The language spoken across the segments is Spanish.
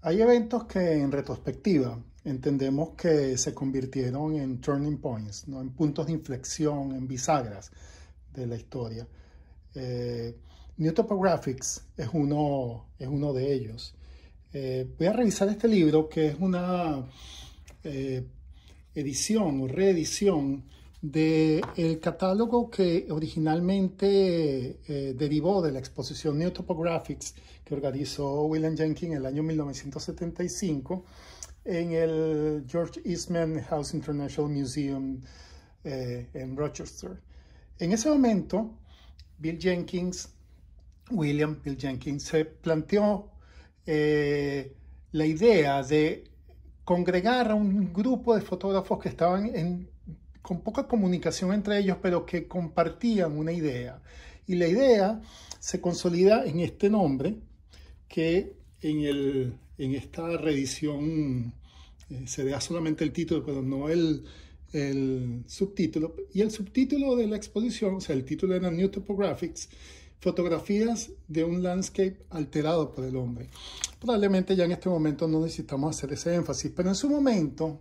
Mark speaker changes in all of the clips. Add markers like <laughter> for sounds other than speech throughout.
Speaker 1: Hay eventos que en retrospectiva entendemos que se convirtieron en turning points, ¿no? en puntos de inflexión, en bisagras de la historia. Eh, New Topographics es uno, es uno de ellos. Eh, voy a revisar este libro que es una eh, edición o reedición del catálogo que originalmente eh, derivó de la exposición New Topographics que organizó William Jenkins en el año 1975 en el George Eastman House International Museum eh, en Rochester. En ese momento, Bill Jenkins, William Bill Jenkins, se planteó eh, la idea de congregar a un grupo de fotógrafos que estaban en con poca comunicación entre ellos, pero que compartían una idea. Y la idea se consolida en este nombre que en, el, en esta reedición eh, se da solamente el título, pero no el, el subtítulo. Y el subtítulo de la exposición, o sea, el título era New Topographics, fotografías de un landscape alterado por el hombre. Probablemente ya en este momento no necesitamos hacer ese énfasis, pero en su momento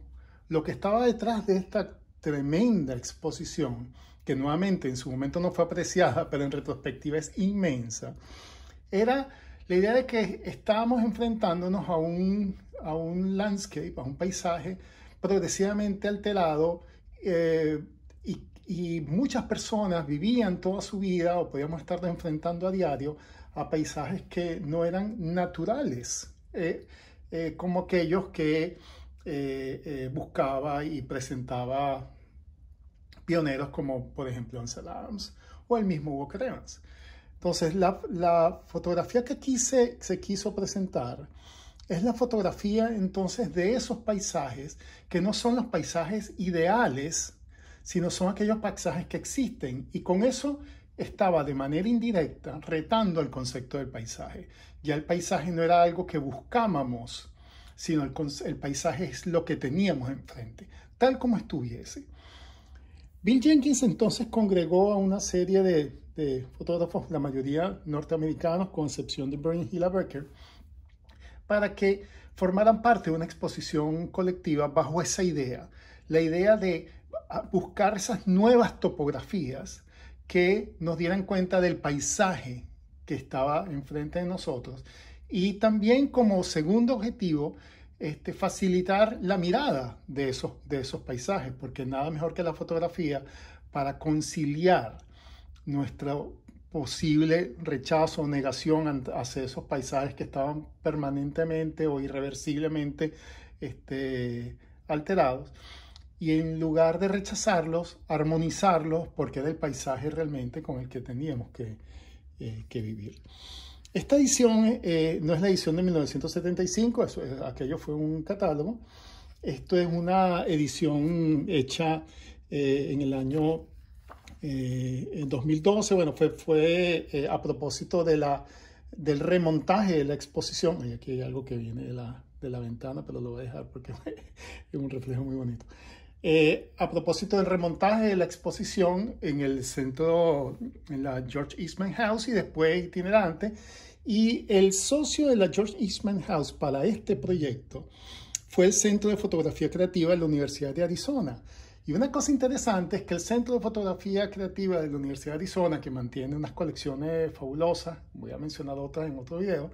Speaker 1: lo que estaba detrás de esta tremenda exposición, que nuevamente en su momento no fue apreciada, pero en retrospectiva es inmensa, era la idea de que estábamos enfrentándonos a un, a un landscape, a un paisaje progresivamente alterado eh, y, muchas personas vivían toda su vida o podíamos estar enfrentando a diario a paisajes que no eran naturales, eh, eh, como aquellos que eh, eh, buscaba y presentaba pioneros como por ejemplo Ansel Adams o el mismo Hugo Evans. Entonces la, fotografía que se, quiso presentar es la fotografía entonces de esos paisajes que no son los paisajes ideales, sino son aquellos paisajes que existen y con eso estaba de manera indirecta retando el concepto del paisaje. Ya el paisaje no era algo que buscábamos, sino el, paisaje es lo que teníamos enfrente, tal como estuviese. Bill Jenkins entonces congregó a una serie de, fotógrafos, la mayoría norteamericanos, con excepción de Bernie Hilla para que formaran parte de una exposición colectiva bajo esa idea, la idea de ah, buscar esas nuevas topografías que nos dieran cuenta del paisaje que estaba enfrente de nosotros y también como segundo objetivo, este, facilitar la mirada de esos, de esos paisajes, porque nada mejor que la fotografía para conciliar nuestro posible rechazo o negación hacia esos paisajes que estaban permanentemente o irreversiblemente este, alterados. Y en lugar de rechazarlos, armonizarlos, porque era el paisaje realmente con el que teníamos que, eh, que vivir. Esta edición eh, no es la edición de 1975, eso, aquello fue un catálogo. Esto es una edición hecha eh, en el año 2012. Eh, bueno, fue, fue a propósito de la, del remontaje de la exposición. aquí hay algo que viene de la, de la ventana, pero lo voy a dejar porque <laughs> es un reflejo muy bonito. a propósito del remontaje de la exposición en el centro, en la George Eastman House y después itinerante, y el socio de la George Eastman House para este proyecto fue el Centro de Fotografía Creativa de la Universidad de Arizona. Y una cosa interesante es que el Centro de Fotografía Creativa de la Universidad de Arizona, que mantiene unas colecciones fabulosas, voy a mencionar otras en otro video,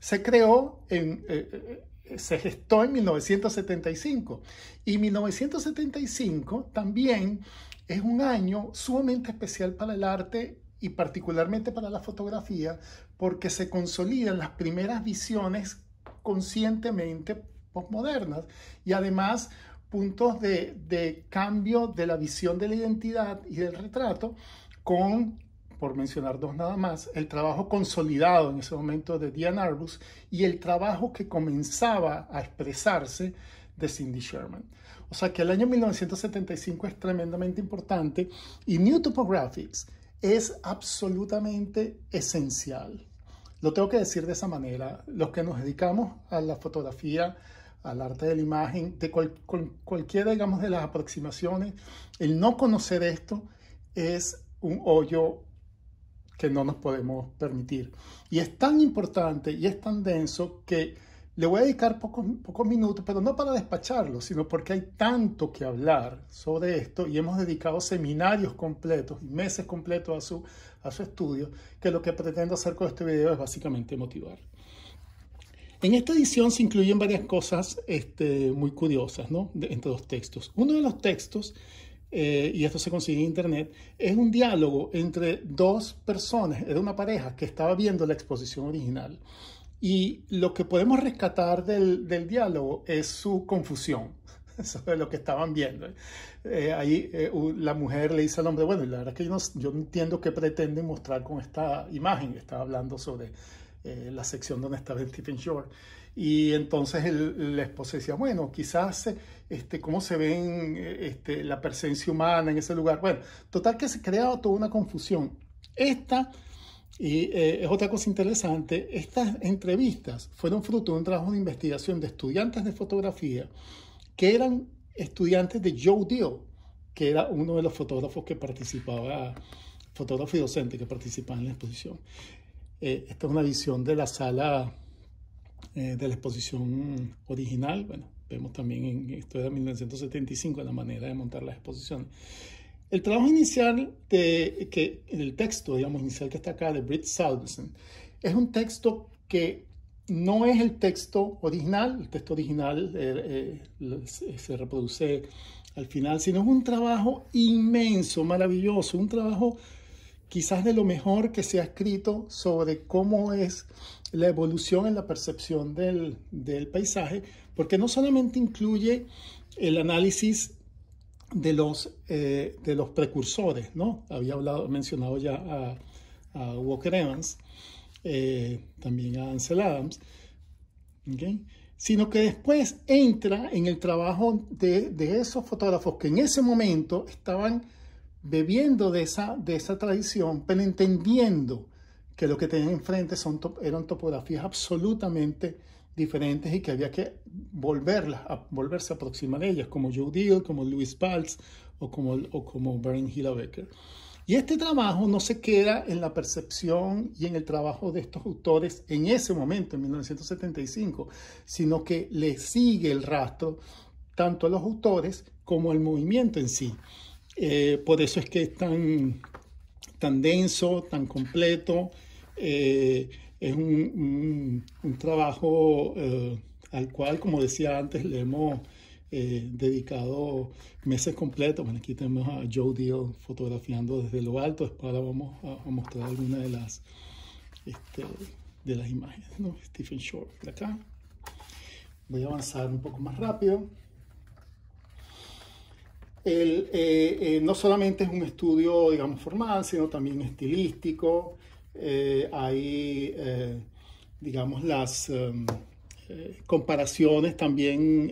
Speaker 1: se creó en, eh, eh, se gestó en 1975. Y 1975 también es un año sumamente especial para el arte y particularmente para la fotografía, porque se consolidan las primeras visiones conscientemente postmodernas y además puntos de, de, cambio de la visión de la identidad y del retrato con, por mencionar dos nada más, el trabajo consolidado en ese momento de Diane Arbus y el trabajo que comenzaba a expresarse de Cindy Sherman. O sea que el año 1975 es tremendamente importante y New Topographics es absolutamente esencial. Lo tengo que decir de esa manera. Los que nos dedicamos a la fotografía, al arte de la imagen, de cualquiera, digamos, de las aproximaciones, el no conocer esto es un hoyo que no nos podemos permitir. Y es tan importante y es tan denso que le voy a dedicar pocos, pocos minutos, pero no para despacharlo, sino porque hay tanto que hablar sobre esto y hemos dedicado seminarios completos y meses completos a su, a su estudio, que lo que pretendo hacer con este video es básicamente motivar. En esta edición se incluyen varias cosas este, muy curiosas ¿no? entre los textos. Uno de los textos, eh, y esto se consigue en internet, es un diálogo entre dos personas, era una pareja que estaba viendo la exposición original. Y lo que podemos rescatar del, diálogo es su confusión <laughs> sobre lo que estaban viendo. Eh, ahí eh, la mujer le dice al hombre, bueno, la verdad es que yo no, yo no entiendo qué pretende mostrar con esta imagen. Estaba hablando sobre eh, la sección donde estaba Stephen Shore. Y entonces el, la esposa decía, bueno, quizás este, cómo se ven este, la presencia humana en ese lugar. Bueno, total que se creaba toda una confusión. Esta y eh, es otra cosa interesante, estas entrevistas fueron fruto de un trabajo de investigación de estudiantes de fotografía que eran estudiantes de Joe Dio, que era uno de los fotógrafos que participaba, fotógrafo y docente que participaba en la exposición. Eh, esta es una visión de la sala eh, de la exposición original. Bueno, vemos también en esto era 1975 la manera de montar las exposiciones. El trabajo inicial de, que, el texto, digamos, inicial que está acá de Britt Salveson, es un texto que no es el texto original, el texto original eh, eh, se reproduce al final, sino es un trabajo inmenso, maravilloso, un trabajo quizás de lo mejor que se ha escrito sobre cómo es la evolución en la percepción del, del paisaje, porque no solamente incluye el análisis de los, eh, de los precursores, ¿no? Había hablado, mencionado ya a, Walker Evans, eh, también a Ansel Adams, sino que después entra en el trabajo de, de, esos fotógrafos que en ese momento estaban bebiendo de esa, de esa tradición, pero entendiendo que lo que tenían enfrente son, eran topografías absolutamente diferentes y que había que volverlas, a, volverse a aproximar a ellas, como Joe Deal, como Louis paltz o como, o como Bern Becker. Y este trabajo no se queda en la percepción y en el trabajo de estos autores en ese momento, en 1975, sino que le sigue el rastro tanto a los autores como al movimiento en sí. Eh, por eso es que es tan, tan denso, tan completo. Eh, es un, un, trabajo eh, al cual, como decía antes, le hemos eh, dedicado meses completos. Bueno, aquí tenemos a Joe Deal fotografiando desde lo alto. Después ahora vamos a, mostrar alguna de las, este, de las imágenes. ¿no? Stephen Shore, de acá. Voy a avanzar un poco más rápido. El, eh, no solamente es un estudio, digamos, formal, sino también estilístico, eh, hay, eh, digamos, las em, eh, comparaciones también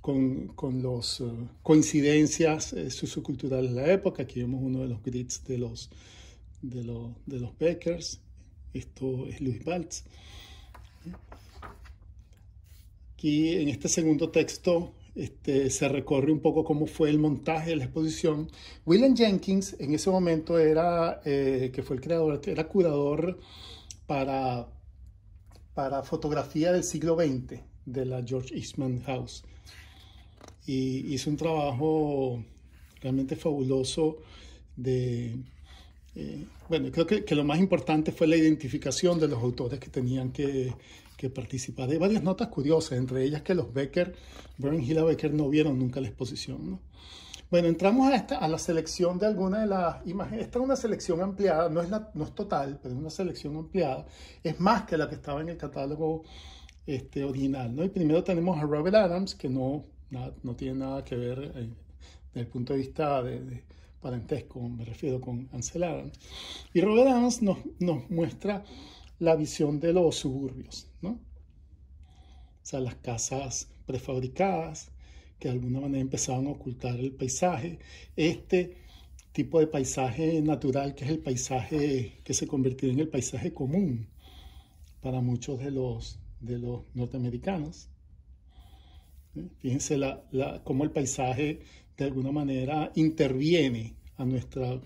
Speaker 1: con, las coincidencias socioculturales de la época. Aquí vemos uno de los grits de los, de, los Beckers. Esto es Luis Valls. Aquí en este segundo texto este, se recorre un poco cómo fue el montaje de la exposición. William Jenkins en ese momento era, eh, que fue el creador, era curador para, para fotografía del siglo XX de la George Eastman House. Y hizo un trabajo realmente fabuloso de... Eh, bueno, creo que, lo más importante fue la identificación de los autores que tenían que, que participa de varias notas curiosas, entre ellas que los Becker, Bern y Becker no vieron nunca la exposición. ¿no? Bueno, entramos a, esta, a la selección de alguna de las imágenes. Esta es una selección ampliada, no es, la, no es total, pero es una selección ampliada. Es más que la que estaba en el catálogo este, original. ¿no? Y primero tenemos a Robert Adams, que no, no tiene nada que ver eh, desde el punto de vista de, parentesco, me refiero con Ansel Adams. Y Robert Adams nos, nos muestra la visión de los suburbios, ¿no? O sea, las casas prefabricadas que de alguna manera empezaban a ocultar el paisaje. Este tipo de paisaje natural que es el paisaje que se convirtió en el paisaje común para muchos de los, de los norteamericanos. ¿eh? Fíjense la, la, cómo el paisaje de alguna manera interviene a nuestra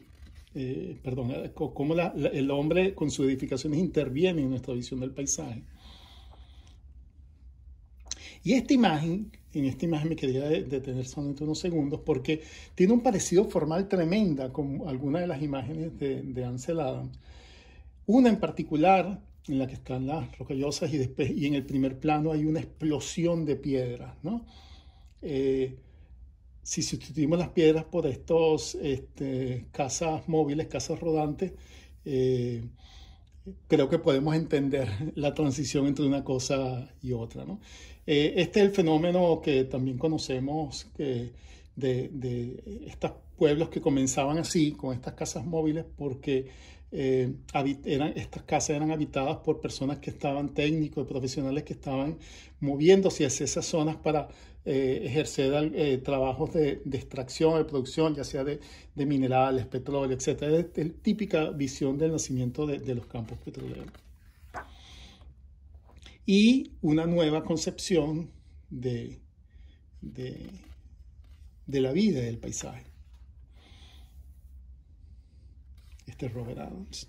Speaker 1: eh, perdón, eh, cómo el hombre con sus edificaciones interviene en nuestra visión del paisaje. Y esta imagen, en esta imagen me quería detener solamente unos segundos porque tiene un parecido formal tremenda con algunas de las imágenes de, Ansel Adams. Una en particular, en la que están las rocallosas y, después, y en el primer plano hay una explosión de piedras, ¿no? Eh, si sustituimos las piedras por estos este, casas móviles, casas rodantes, eh, creo que podemos entender la transición entre una cosa y otra. Eh, este es el fenómeno que también conocemos de, estos pueblos que comenzaban así, con estas casas móviles, porque eh, estas casas eran habitadas por personas que estaban técnicos, profesionales que estaban moviéndose hacia esas zonas para eh, ejercer eh, trabajos de, extracción, de producción, ya sea de, minerales, petróleo, etc. Es, típica visión del nacimiento de, los campos petroleros. Y una nueva concepción de, de la vida y del paisaje. Este es Robert Adams.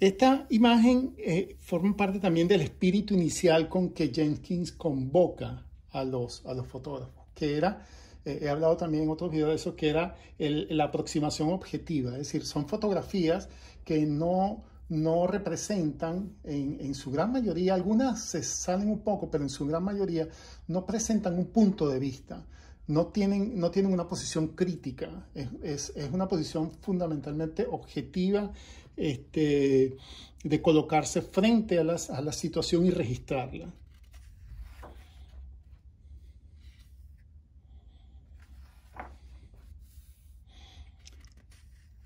Speaker 1: Esta imagen eh, forma parte también del espíritu inicial con que Jenkins convoca a los, a los fotógrafos, que era, eh, he hablado también en otros videos de eso, que era la aproximación objetiva, es decir, son fotografías que no, no representan en, su gran mayoría, algunas se salen un poco, pero en su gran mayoría no presentan un punto de vista, no tienen, no tienen una posición crítica, es, es una posición fundamentalmente objetiva este, de colocarse frente a, las, a la situación y registrarla.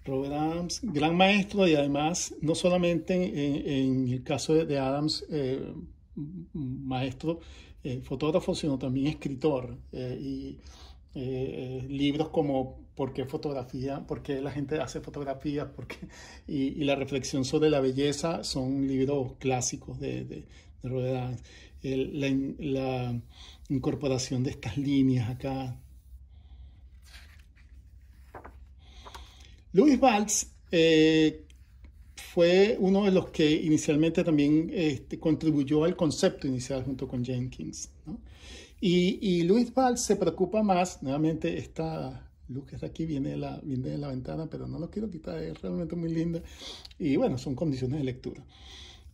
Speaker 1: Robert Adams, gran maestro y además no solamente en, el caso de, Adams, eh, maestro eh, fotógrafo, sino también escritor. Eh, y eh, eh, libros como ¿Por qué fotografía? ¿Por qué la gente hace fotografías? Y, y, La reflexión sobre la belleza son libros clásicos de, de, la, incorporación de estas líneas acá. Louis Valls eh, fue uno de los que inicialmente también este, contribuyó al concepto inicial junto con Jenkins. Y, Luis Valls se preocupa más, nuevamente esta luz que está aquí viene de, la, de la ventana, pero no lo quiero quitar, es realmente muy linda. Y bueno, son condiciones de lectura.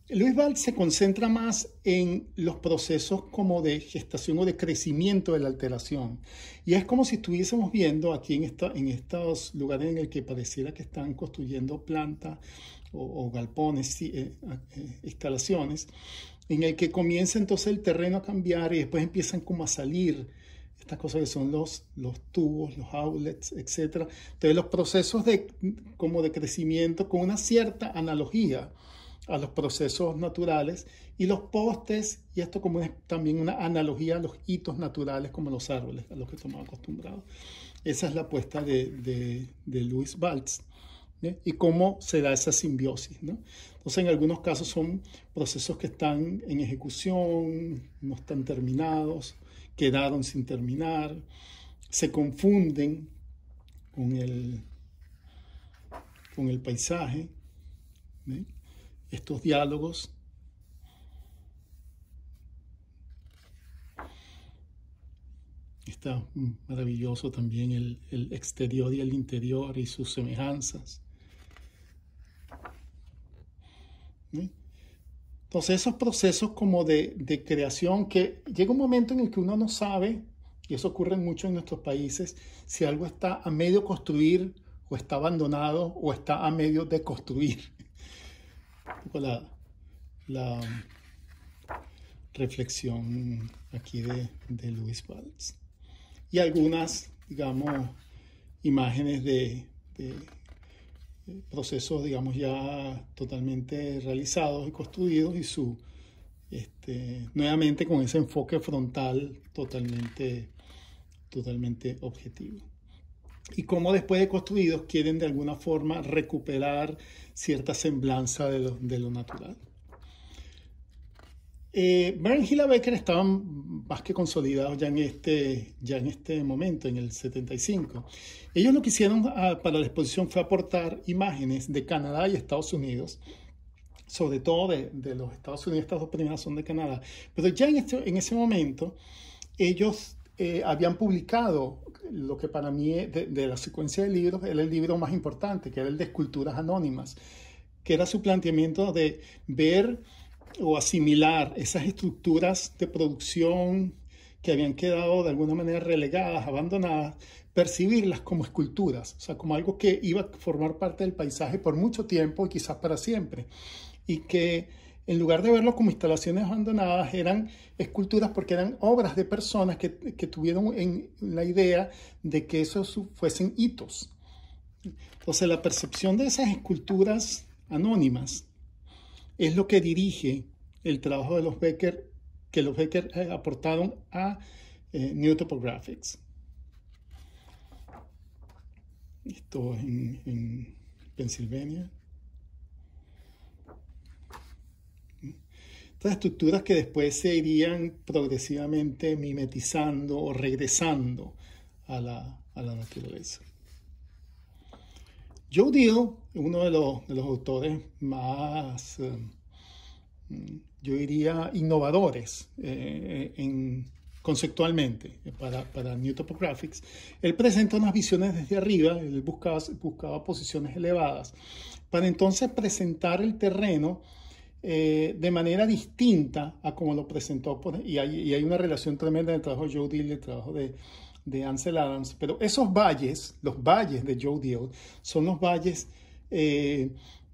Speaker 1: Luis Valls se concentra más en los procesos como de gestación o de crecimiento de la alteración. Y es como si estuviésemos viendo aquí en, esta, en estos lugares en el que pareciera que están construyendo plantas o, galpones, eh, eh, instalaciones, en el que comienza entonces el terreno a cambiar y después empiezan como a salir estas cosas que son los, los tubos, los outlets, etc. Entonces los procesos de, como de crecimiento con una cierta analogía a los procesos naturales y los postes, y esto como es también una analogía a los hitos naturales como los árboles a los que estamos acostumbrados. Esa es la apuesta de, de, de Luis Valls. ¿eh? y cómo se da esa simbiosis. Entonces, en algunos casos son procesos que están en ejecución, no están terminados, quedaron sin terminar, se confunden con el, paisaje, ¿eh? estos diálogos. Está maravilloso también el exterior y el interior y sus semejanzas. ¿Mm? Entonces, esos procesos como de, de, creación, que llega un momento en el que uno no sabe, y eso ocurre mucho en nuestros países, si algo está a medio construir o está abandonado o está a medio de construir. La, la reflexión aquí de, de Luis Valls. Y algunas, digamos, imágenes de, de procesos, digamos, ya totalmente realizados y construidos y su, este, nuevamente con ese enfoque frontal totalmente, totalmente objetivo. Y cómo después de construidos quieren de alguna forma recuperar cierta semblanza de lo natural. Eh, y Becker estaban más que consolidados ya en, este, ya en este momento, en el 75. Ellos lo que hicieron ah, para la exposición fue aportar imágenes de Canadá y Estados Unidos, sobre todo de, los Estados Unidos, estas dos primeras son de Canadá. Pero ya en, este, en ese momento, ellos eh, habían publicado lo que para mí eh, de, de la secuencia de libros era el libro más importante, que era el de Esculturas Anónimas, que era su planteamiento de ver o asimilar esas estructuras de producción que habían quedado de alguna manera relegadas, abandonadas, percibirlas como esculturas, o sea, como algo que iba a formar parte del paisaje por mucho tiempo y quizás para siempre. Y que en lugar de verlo como instalaciones abandonadas, eran esculturas porque eran obras de personas que, tuvieron en la idea de que esos fuesen hitos. Entonces, la percepción de esas esculturas anónimas es lo que dirige el trabajo de los Becker, que los Becker eh, aportaron a eh, New Topographics. Esto en, en Pensilvania. Estas estructuras que después se irían progresivamente mimetizando o regresando a la naturaleza. Joe Deal uno de los, autores más, em, yo diría, innovadores eh, en, conceptualmente para, para New Topographics. Él presenta unas visiones desde arriba, él buscaba, buscaba posiciones elevadas, para entonces presentar el terreno eh, de manera distinta a como lo presentó. y, hay, y, hay, una relación tremenda entre el trabajo de Joe Deal y el trabajo de, de Ansel Adams, pero esos valles, los valles de Joe Deal, son los valles eh,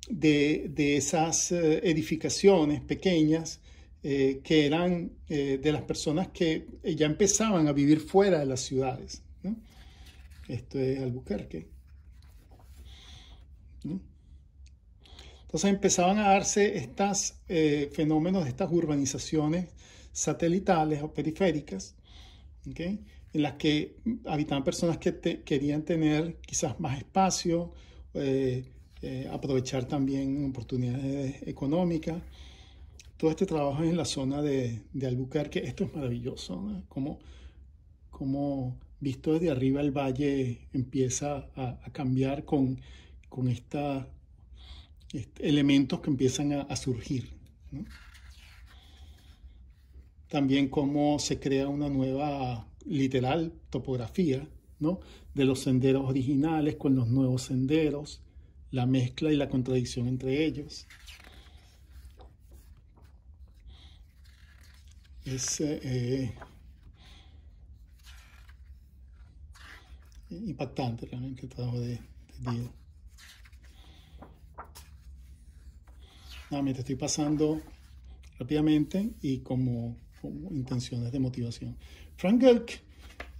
Speaker 1: de, esas eh, edificaciones pequeñas eh, que eran de las personas que ya empezaban a vivir fuera de las ciudades. Esto es Albuquerque. Entonces empezaban a darse estos fenómenos de estas urbanizaciones satelitales o periféricas en las que habitaban personas que querían tener quizás más espacio, eh, eh, aprovechar también oportunidades económicas. Todo este trabajo en la zona de, Albuquerque. Esto es maravilloso, ¿no? como, como visto desde arriba el valle empieza a, cambiar con, con esta, este, elementos que empiezan a, surgir. También cómo se crea una nueva literal topografía ¿no? de los senderos originales con los nuevos senderos, la mezcla y la contradicción entre ellos. Es, eh, impactante realmente el trabajo de, de Nada, me estoy pasando rápidamente y como intenciones de motivación. Frank Girk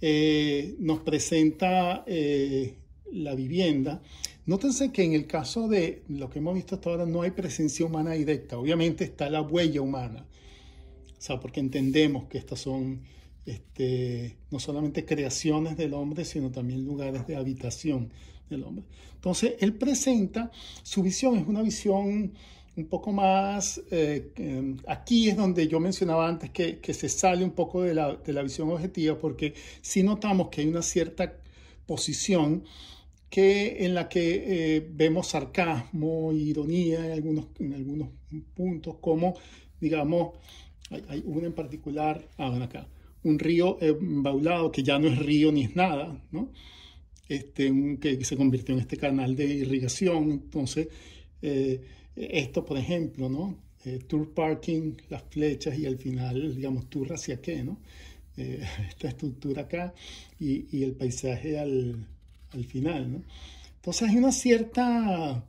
Speaker 1: eh, nos presenta eh, la vivienda. Nótense que en el caso de lo que hemos visto hasta ahora no hay presencia humana directa. Obviamente está la huella humana. O sea, porque entendemos que estas son este, no solamente creaciones del hombre, sino también lugares de habitación del hombre. Entonces, él presenta, su visión es una visión un poco más, eh, em, aquí es donde yo mencionaba antes que, se sale un poco de la, visión objetiva, porque si notamos que hay una cierta posición que, en la que eh, vemos sarcasmo, ironía en algunos, en algunos puntos, como, digamos, hay, hay una en particular, ah, acá, un río embaulado que ya no es río ni es nada, ¿no? Este, que se convirtió en este canal de irrigación, entonces... Eh, esto, por ejemplo, ¿no? Eh, tour parking, las flechas y al final, digamos, tour hacia qué, ¿no? Eh, <laughs> esta estructura acá y, el paisaje al, al, final, ¿no? Entonces hay una cierta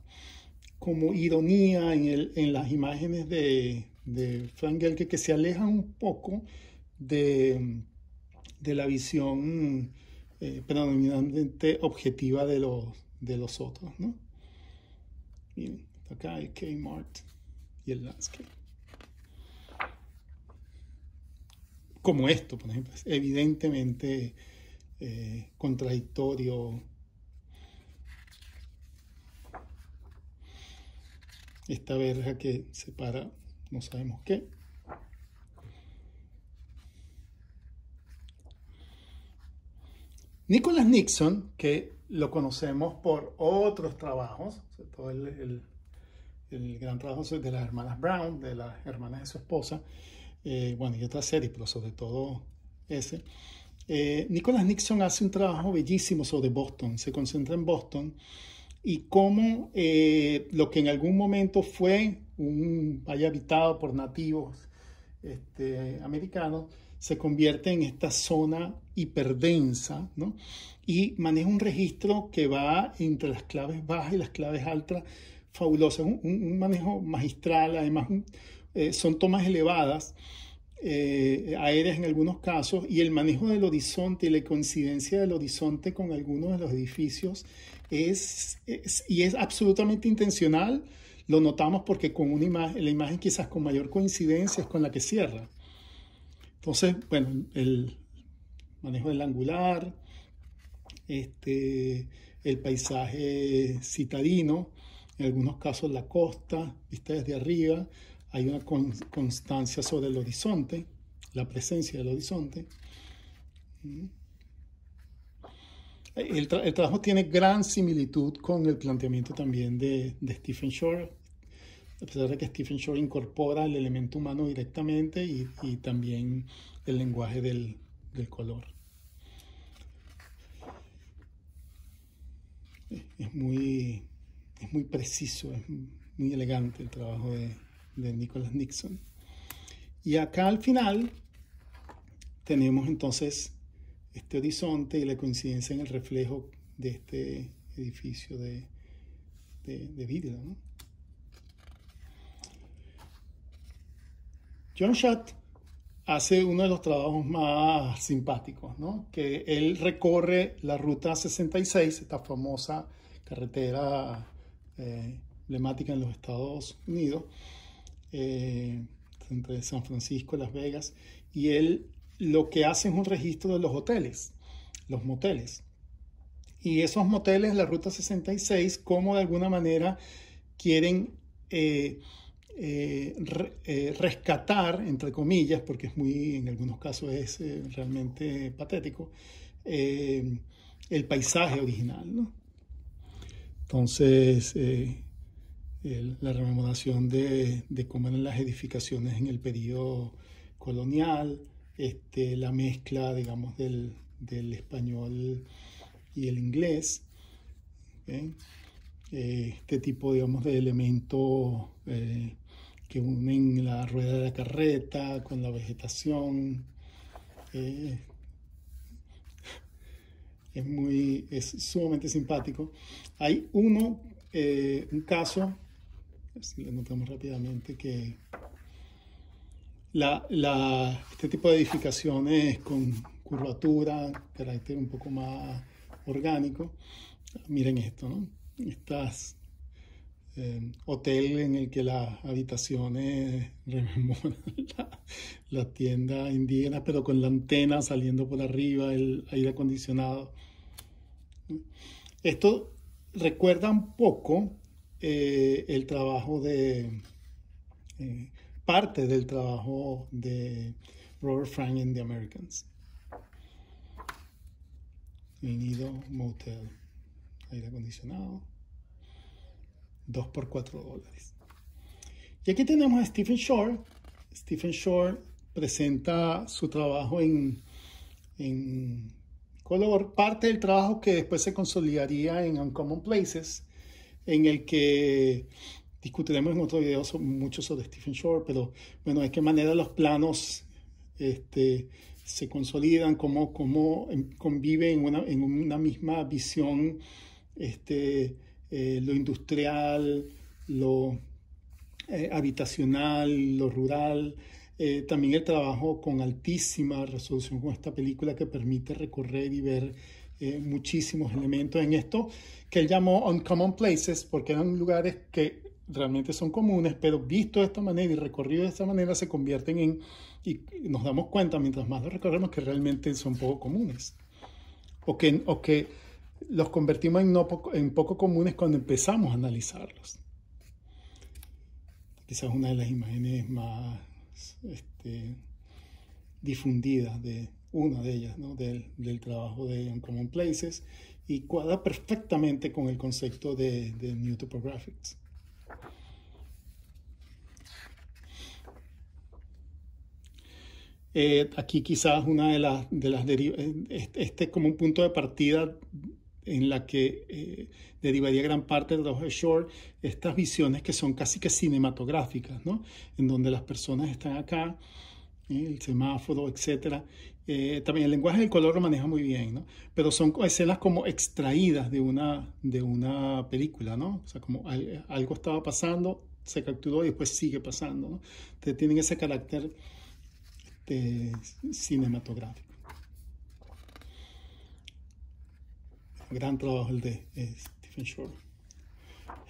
Speaker 1: como ironía en, el, en las imágenes de, de Frank Gelke que se aleja un poco de, de la visión eh, predominantemente objetiva de los, de los otros, ¿no? Bien. Acá hay Kmart y el landscape. Como esto, por ejemplo, es evidentemente eh, contradictorio. Esta verja que separa no sabemos qué. Nicholas Nixon, que lo conocemos por otros trabajos, todo el el gran trabajo de las hermanas Brown, de las hermanas de su esposa, eh, bueno, y otras series, pero sobre todo ese. Eh, Nicholas Nixon hace un trabajo bellísimo sobre Boston, se concentra en Boston y cómo eh, lo que en algún momento fue un valle habitado por nativos este, americanos se convierte en esta zona hiperdensa ¿no? y maneja un registro que va entre las claves bajas y las claves altas fabulosa, un, un manejo magistral, además eh, son tomas elevadas, eh, aéreas en algunos casos, y el manejo del horizonte y la coincidencia del horizonte con algunos de los edificios es, y es absolutamente intencional, lo notamos porque con una imagen, la imagen quizás con mayor coincidencia es con la que cierra. Entonces, bueno, el manejo del angular, este, el paisaje citadino, en algunos casos la costa, vista desde arriba, hay una constancia sobre el horizonte, la presencia del horizonte. Mm. El, trabajo tiene gran similitud con el planteamiento también de, Stephen Shore, a pesar de que Stephen Shore incorpora el elemento humano directamente y, también el lenguaje del, color. Es muy es muy preciso, es muy elegante el trabajo de, de Nicholas Nixon. Y acá al final tenemos entonces este horizonte y la coincidencia en el reflejo de este edificio de, de, vidrio. John Shutt hace uno de los trabajos más simpáticos, ¿no? que él recorre la ruta 66, esta famosa carretera eh, emblemática en los Estados Unidos, eh, entre San Francisco y Las Vegas, y él lo que hace es un registro de los hoteles, los moteles. Y esos moteles, la Ruta 66, como de alguna manera quieren eh, rescatar, entre comillas, porque es muy, en algunos casos es realmente patético, el paisaje original. ¿no? Entonces, eh, la rememoración de, cómo eran las edificaciones en el periodo colonial, este, la mezcla, digamos, del, español y el inglés, este tipo, digamos, de elementos eh, que unen la rueda de la carreta con la vegetación, eh, es, muy, es sumamente simpático. Hay uno, eh, un caso, si lo notamos rápidamente, que la, la, este tipo de edificaciones con curvatura, carácter un poco más orgánico, miren esto, ¿no? Estas eh, hotel en el que las habitaciones <laughs> rememoran la, la, tienda indígena, pero con la antena saliendo por arriba, el aire acondicionado. Esto recuerda un poco eh, el trabajo de, eh, parte del trabajo de Robert Frank en The Americans. El motel, aire acondicionado, 2 por 4 dólares. Y aquí tenemos a Stephen Shore. Stephen Shore presenta su trabajo en, en color, parte del trabajo que después se consolidaría en Uncommon Places, en el que discutiremos en otro video mucho sobre Stephen Shore, pero bueno, de qué manera los planos este, se consolidan, cómo, em, conviven en una, misma visión este, eh, lo industrial, lo eh, habitacional, lo rural, eh, también el trabajo con altísima resolución con esta película que permite recorrer y ver eh, muchísimos elementos en esto que él llamó Uncommon Places porque eran lugares que realmente son comunes, pero visto de esta manera y recorrido de esta manera se convierten en, y nos damos cuenta mientras más los recorremos que realmente son poco comunes o que, o que los convertimos en, no en poco comunes cuando empezamos a analizarlos. Quizás una de las imágenes más este, difundidas de una de ellas, del, trabajo de Uncommon Places, y cuadra perfectamente con el concepto de, New Topographics. Eh, aquí quizás una de las, de las eh, este, este, es como un punto de partida en la que eh, derivaría gran parte de los short, estas visiones que son casi que cinematográficas, ¿no? En donde las personas están acá, ¿eh? el semáforo, etcétera. Eh, también el lenguaje del color lo maneja muy bien, ¿no? Pero son escenas como extraídas de una, de una película, ¿no? O sea, como algo estaba pasando, se capturó y después sigue pasando, ¿no? Entonces tienen ese carácter este, cinematográfico. gran trabajo el de eh, Stephen Shore.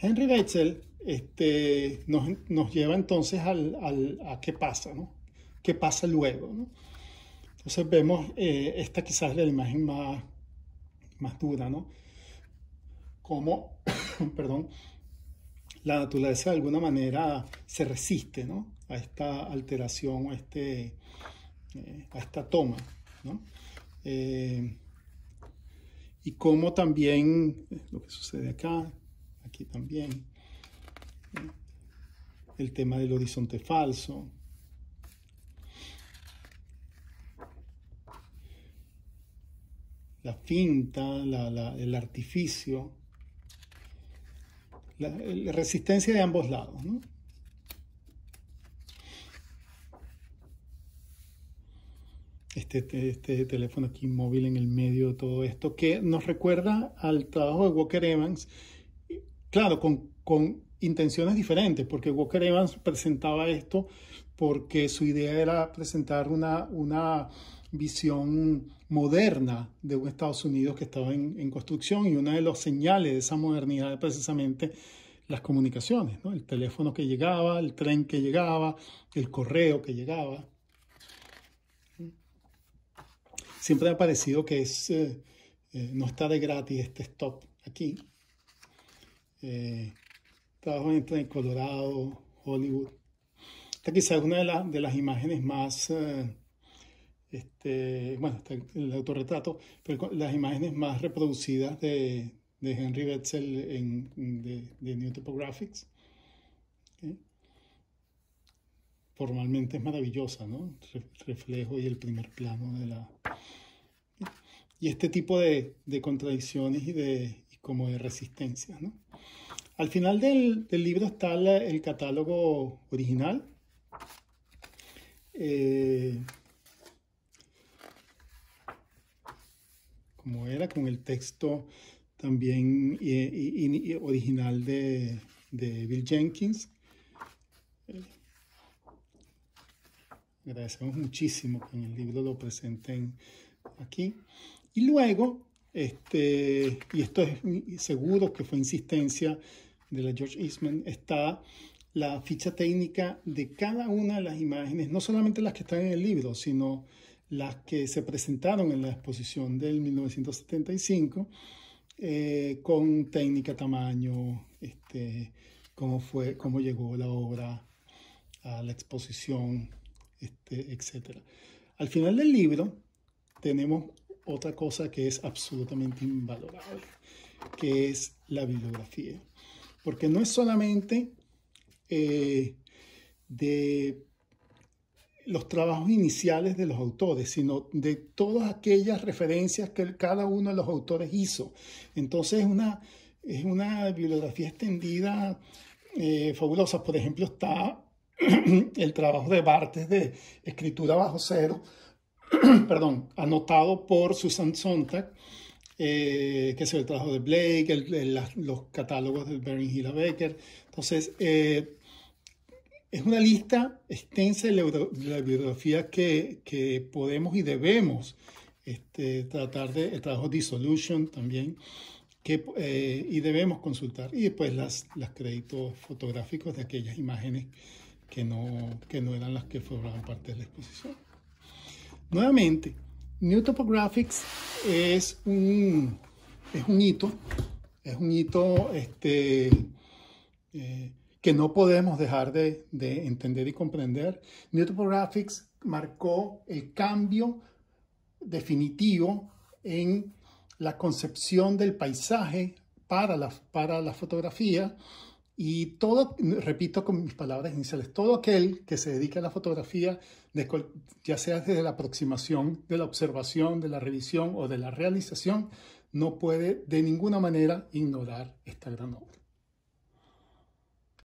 Speaker 1: Henry Weitzel este, nos, lleva entonces a qué pasa, ¿no? ¿Qué pasa luego? ¿no? Entonces vemos, eh, esta quizás la imagen más, más dura, ¿no? Cómo, <coughs> perdón, la naturaleza de alguna manera se resiste, ¿no? A esta alteración, a, este, eh, a esta toma, ¿no? y cómo también eh, lo que sucede acá, aquí también, el tema del horizonte falso. La finta, el artificio, la, la, resistencia de ambos lados. ¿no? Este, este, este, teléfono aquí móvil en el medio de todo esto, que nos recuerda al trabajo de Walker Evans, claro, con, con intenciones diferentes, porque Walker Evans presentaba esto porque su idea era presentar una, una visión moderna de un Estados Unidos que estaba en, en, construcción y una de las señales de esa modernidad es precisamente las comunicaciones, ¿no? el teléfono que llegaba, el tren que llegaba, el correo que llegaba. Siempre me ha parecido que es, eh, eh, no está de gratis este stop aquí. Eh, trabajo entre en este Colorado, Hollywood. Esta quizás es una de, las imágenes más, este, bueno, está el autorretrato, pero las imágenes más reproducidas de, de Henry Betzel en, de, de New Topographics. formalmente es maravillosa, ¿no? reflejo y el primer plano de la... Y este tipo de, contradicciones y de como de resistencias, ¿no? Al final del, libro está el catálogo original. Eh, como era, con el texto también eh, original de, Bill Jenkins. Agradecemos muchísimo que en el libro lo presenten aquí. Y luego, este, y esto es seguro que fue insistencia de la George Eastman, está la ficha técnica de cada una de las imágenes, no solamente las que están en el libro, sino las que se presentaron en la exposición del 1975, eh, con técnica, tamaño, este, cómo, fue, cómo llegó la obra a la exposición este, Al final del libro tenemos otra cosa que es absolutamente invalorable, que es la bibliografía. Porque no es solamente eh, de los trabajos iniciales de los autores, sino de todas aquellas referencias que cada uno de los autores hizo. Entonces una, es una bibliografía extendida eh, fabulosa. Por ejemplo, está <clears throat> el trabajo de Bartes de escritura bajo cero, <clears throat> perdón, anotado por Susan Sontag, eh, que es el trabajo de Blake, los catálogos de Bering Hill Becker. Entonces, eh, es una lista extensa de la, bibliografía que, podemos y debemos este, tratar de, el trabajo Dissolution también, que, eh, y debemos consultar. Y después las, los créditos fotográficos de aquellas imágenes que no, que no eran las que formaban parte de la exposición. Nuevamente, New Topographics es un, es un hito, es un hito este, eh, que no podemos dejar de, de, entender y comprender. New Topographics marcó el cambio definitivo en la concepción del paisaje para la, para la fotografía y todo, repito con mis palabras iniciales, todo aquel que se dedica a la fotografía, ya sea desde la aproximación, de la observación, de la revisión o de la realización, no puede de ninguna manera ignorar esta gran obra.